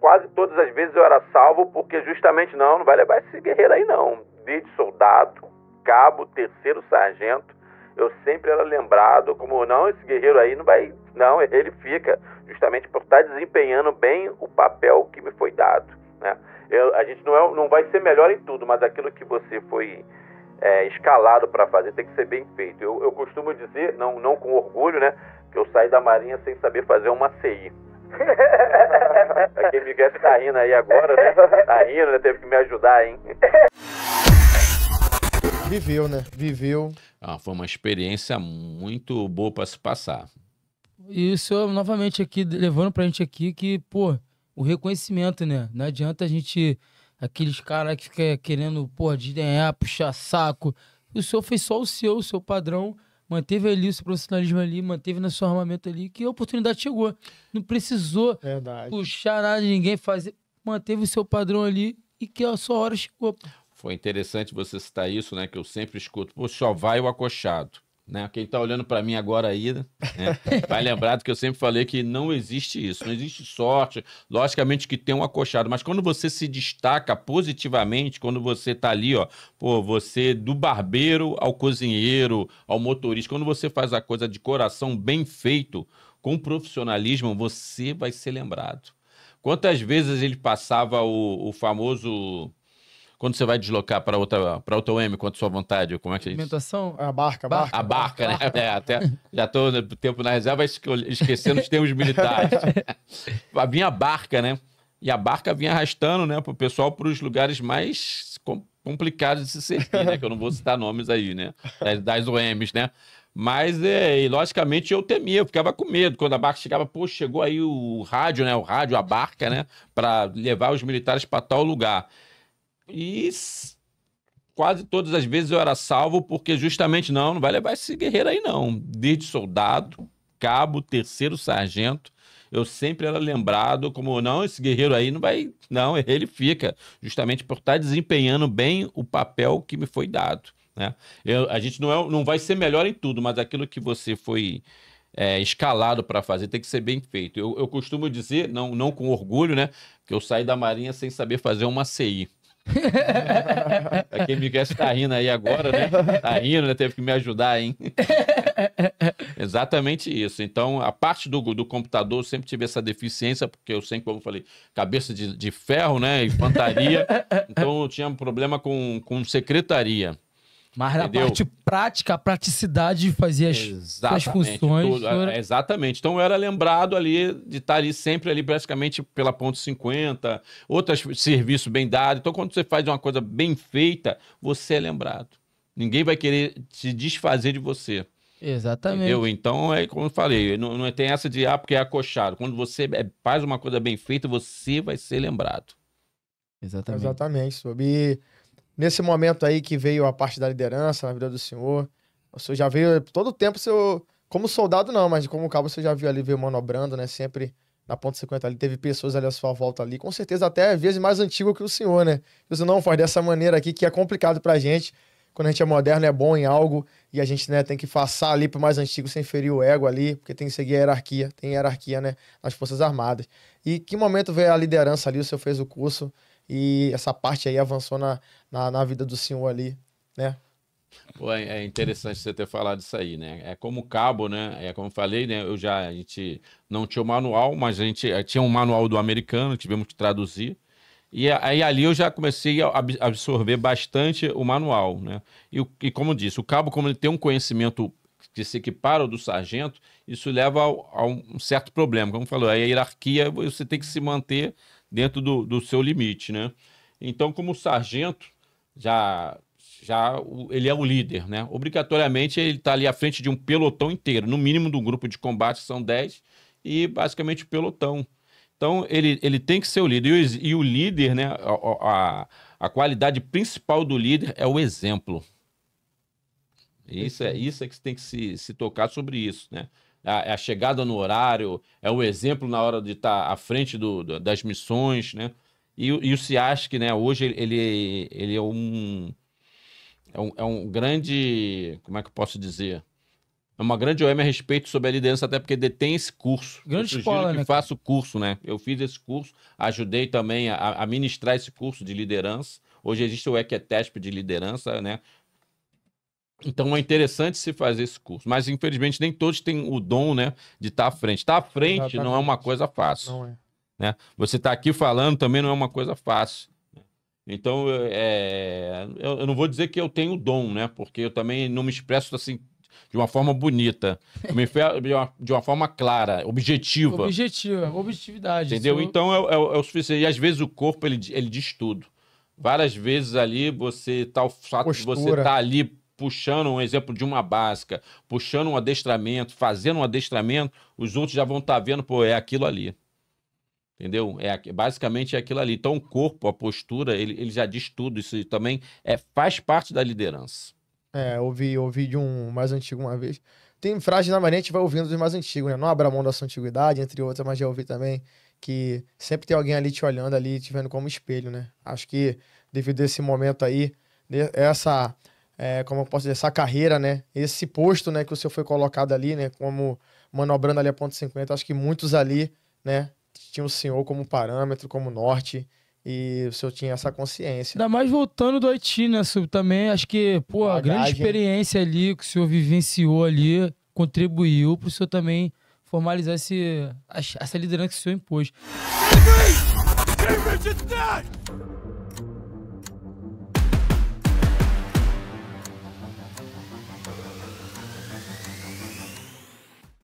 quase todas as vezes eu era salvo porque justamente não, não vai levar esse guerreiro aí não. Desde soldado, cabo, terceiro sargento, eu sempre era lembrado como não, esse guerreiro aí não vai, não, ele fica justamente por estar tá desempenhando bem o papel que me foi dado, né? Eu, a gente não, é, não vai ser melhor em tudo, mas aquilo que você foi é, escalado para fazer tem que ser bem feito. Eu, eu costumo dizer, não, não com orgulho, né, que eu saí da marinha sem saber fazer uma CI. Tá Aquele Miguel tá rindo aí agora, né? Tá rindo, né? Teve que me ajudar, hein? Viveu, né? Viveu. Ah, foi uma experiência muito boa para se passar. E o senhor, novamente, aqui, levando pra gente aqui que, pô, o reconhecimento, né? Não adianta a gente, aqueles caras que ficam querendo, pô, desdenhar, puxar saco. O senhor fez só o seu, o seu padrão manteve ali o seu profissionalismo ali, manteve no seu armamento ali, que a oportunidade chegou. Não precisou Verdade. puxar nada de ninguém, fazer. Manteve o seu padrão ali e que a sua hora chegou. Foi interessante você citar isso, né? Que eu sempre escuto. Pô, só vai o acochado. Né? Quem está olhando para mim agora aí né? vai lembrar do que eu sempre falei que não existe isso, não existe sorte. Logicamente que tem um acochado, mas quando você se destaca positivamente, quando você está ali, ó, pô, você é do barbeiro ao cozinheiro, ao motorista, quando você faz a coisa de coração bem feito, com profissionalismo, você vai ser lembrado. Quantas vezes ele passava o, o famoso quando você vai deslocar para outra, para outra UM, quanto sua vontade? Como é que é isso? Alimentação? A barca, a barca. A barca, né? barca, barca. né? É, até já estou no tempo na reserva esquecendo os termos militares. vinha a barca, né? E a barca vinha arrastando, né, o pessoal para os lugares mais complicados de se servir, né? Que eu não vou citar nomes aí, né? Das, das OMs, né? Mas, é, e, logicamente, eu temia, eu ficava com medo. Quando a barca chegava, pô, chegou aí o rádio, né? O rádio, a barca, né? Para levar os militares para tal lugar. E quase todas as vezes eu era salvo, porque justamente não, não vai levar esse guerreiro aí, não. Desde soldado, cabo, terceiro sargento, eu sempre era lembrado como, não, esse guerreiro aí não vai, não, ele fica, justamente por estar tá desempenhando bem o papel que me foi dado. Né? Eu, a gente não, é, não vai ser melhor em tudo, mas aquilo que você foi é, escalado para fazer tem que ser bem feito. Eu, eu costumo dizer, não, não com orgulho, né, que eu saí da Marinha sem saber fazer uma CI pra quem me conhece tá rindo aí agora, né? Tá rindo, né? Teve que me ajudar, hein? Exatamente isso. Então, a parte do, do computador, eu sempre tive essa deficiência, porque eu sempre, como falei, cabeça de, de ferro, né? Infantaria. Então, eu tinha um problema com, com secretaria. Mas na parte prática, a praticidade de as, as funções. Tudo, é, era... Exatamente. Então eu era lembrado ali de estar ali sempre ali praticamente pela ponto 50, outros serviços bem dados. Então quando você faz uma coisa bem feita, você é lembrado. Ninguém vai querer se desfazer de você. Exatamente. Entendeu? Então, é como eu falei, não, não é, tem essa de, ah, porque é acochado. Quando você é, faz uma coisa bem feita, você vai ser lembrado. Exatamente. Exatamente. Sobre nesse momento aí que veio a parte da liderança na vida do senhor, o senhor já veio todo o tempo, o senhor, como soldado não, mas como cabo, você já viu ali, veio manobrando, né? Sempre na ponta 50 ali, teve pessoas ali à sua volta ali, com certeza até às vezes mais antigo que o senhor, né? Você não faz dessa maneira aqui que é complicado pra gente. Quando a gente é moderno, é bom em algo e a gente né, tem que passar ali pro mais antigo sem ferir o ego ali, porque tem que seguir a hierarquia, tem hierarquia, né? Nas Forças Armadas. E que momento veio a liderança ali? O senhor fez o curso e essa parte aí avançou na, na, na vida do senhor ali, né? Pô, é, é interessante você ter falado isso aí, né? É como cabo, né? É como eu falei, né? Eu já a gente não tinha o manual, mas a gente eh, tinha um manual do americano, tivemos que traduzir. E aí ali eu já comecei a absorver bastante o manual, né? E, e como disse, o cabo, como ele tem um conhecimento que se equipara ao do sargento, isso leva a, a um certo problema. Como falou, a hierarquia, você tem que se manter dentro do, do seu limite, né? Então, como sargento, já já ele é o líder, né? Obrigatoriamente ele está ali à frente de um pelotão inteiro, no mínimo do grupo de combate são 10 e basicamente o pelotão. Então ele, ele tem que ser o líder. E o, e o líder, né? A, a, a, qualidade principal do líder é o exemplo. Isso é isso é que você tem que se, se tocar sobre isso, né? a, a, chegada no horário, é o exemplo na hora de estar tá à frente do, do das missões, né? E, e o SIASC, né, hoje ele, ele é, um, é um, é um grande, como é que eu posso dizer? É uma grande OM a respeito sobre a liderança, até porque detém esse curso. Grande eu escola, que né? faço o curso, né? Eu fiz esse curso, ajudei também a, a ministrar esse curso de liderança. Hoje existe o EQTESP de liderança, né? Então é interessante se fazer esse curso, mas infelizmente nem todos têm o dom, né, de estar tá à frente. Estar tá à frente Exatamente. não é uma coisa fácil. Não é. Né? Você está aqui falando também não é uma coisa fácil. Né? Então, é, eu, eu, não vou dizer que eu tenho dom, né? Porque eu também não me expresso assim de uma forma bonita, me de, uma, de uma forma clara, objetiva. Objetiva, objetividade. Entendeu? Então é, é, é o suficiente. E às vezes o corpo ele, ele diz tudo. Várias vezes ali você tá o fato Postura. de você estar tá ali puxando um exemplo de uma básica, puxando um adestramento, fazendo um adestramento, os outros já vão estar tá vendo, pô, é aquilo ali. Entendeu? É, basicamente é aquilo ali. Então, o corpo, a postura, ele, ele já diz tudo. Isso também é, faz parte da liderança. É, ouvi, ouvi de um mais antigo uma vez. Tem frases na manhã, a gente vai ouvindo dos mais antigos, né? Não abra mão da sua antiguidade, entre outras, mas já ouvi também que sempre tem alguém ali te olhando ali, te vendo como espelho, né? Acho que devido a esse momento aí, essa é, como eu posso dizer, essa carreira, né? Esse posto, né, que o senhor foi colocado ali, né, como manobrando ali a ponto 50, acho que muitos ali, né, tinham o senhor como parâmetro, como norte, e o senhor tinha essa consciência. Ainda mais voltando do Haiti, né, senhor? Também acho que, pô, a grande experiência ali que o senhor vivenciou ali contribuiu para o senhor também formalizar esse, essa liderança que o senhor impôs.